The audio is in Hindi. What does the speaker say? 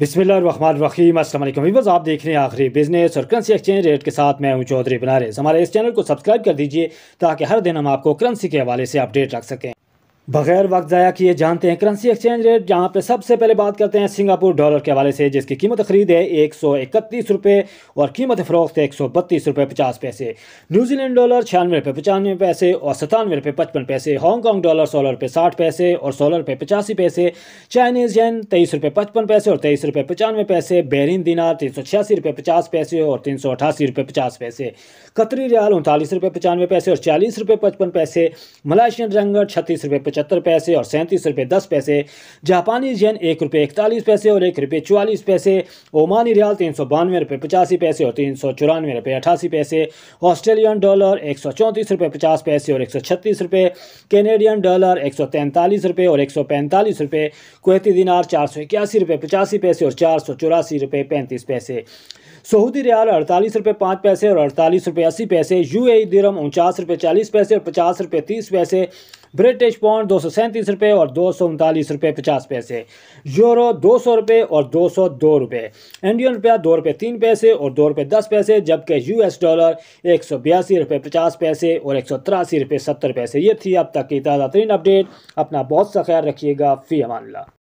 बिस्मिल्लाम असलम वीवर्स आप देख रहे हैं आखिरी बिजनेस और करेंसी एक्सचेंज रेट के साथ मैं हूं चौधरी बना हमारे इस चैनल को सब्सक्राइब कर दीजिए ताकि हर दिन हम आपको करेंसी के हवाले से अपडेट रख सकें बगैर वक्त ज़ाया किए जानते हैं करेंसी एक्सचेंज रेट जहाँ पे सबसे पहले बात करते हैं सिंगापुर डॉलर के हवाले से जिसकी कीमत खरीद है एक सौ इकतीस रुपये और कीमत फरोख्त है एक सौ बत्तीस रुपये पचास पैसे न्यूजीलैंड डॉलर छियानवे रुपये पचानवे पैसे और सतानवे रुपये पचपन पैसे हांगकॉन्ग डॉलर सोलह रुपये साठ पैसे और सोलह रुपये पचासी पैसे चाइनीज़ जैन तेईस रुपये पचपन पैसे और तेईस रुपये पचानवे पैसे बहरीन दिनार तीन सौ छियासी रुपये पचास पैसे और तीन सौ अठासी रुपये पचास पैसे कतरी रियाल उनतालीस रुपये पचानवे पैसे और चालीस रुपये पचपन पैसे मलाशियन रंगर छत्तीस रुपये पचहत्तर पैसे और सैंतीस रुपये दस पैसे जापानी जैन एक रुपये इकतालीस पैसे और एक रुपये चवालीस पैसे ओमानी रियाल तीन सौ बानवे रुपये पचासी पैसे और तीन सौ चौरानवे रुपये अठासी पैसे ऑस्ट्रेलियन डॉलर एक सौ चौंतीस रुपये पचास पैसे और एक सौ छत्तीस रुपये कैनेडियन डॉलर एक सौ तैंतालीस रुपये और एक सौ पैंतालीस रुपये कुवैती दिनार चार सौ इक्यासी रुपये पचासी पैसे और चार सौ चौरासी रुपये पैंतीस पैसे सऊदी रियाल अड़तालीस रुपये पाँच पैसे और अड़तालीस रुपये अस्सी पैसे यू ए दिरम उनचास रुपये चालीस पैसे और पचास रुपये तीस पैसे ब्रिटिश पाउंड दो सौ सैंतीस रुपये और दो सौ उनतालीस रुपये पचास पैसे यूरो दो सौ रुपये और दो सौ दो रुपये इंडियन रुपया दो रुपये तीन पैसे और दो रुपये दस पैसे जबकि यू एस डॉलर एक सौ बयासी रुपये पचास पैसे और एक सौ तिरासी रुपये सत्तर पैसे ये थी अब तक की ताज़ा तरीन अपडेट अपना बहुत सा ख्याल रखिएगा फ़ी अमान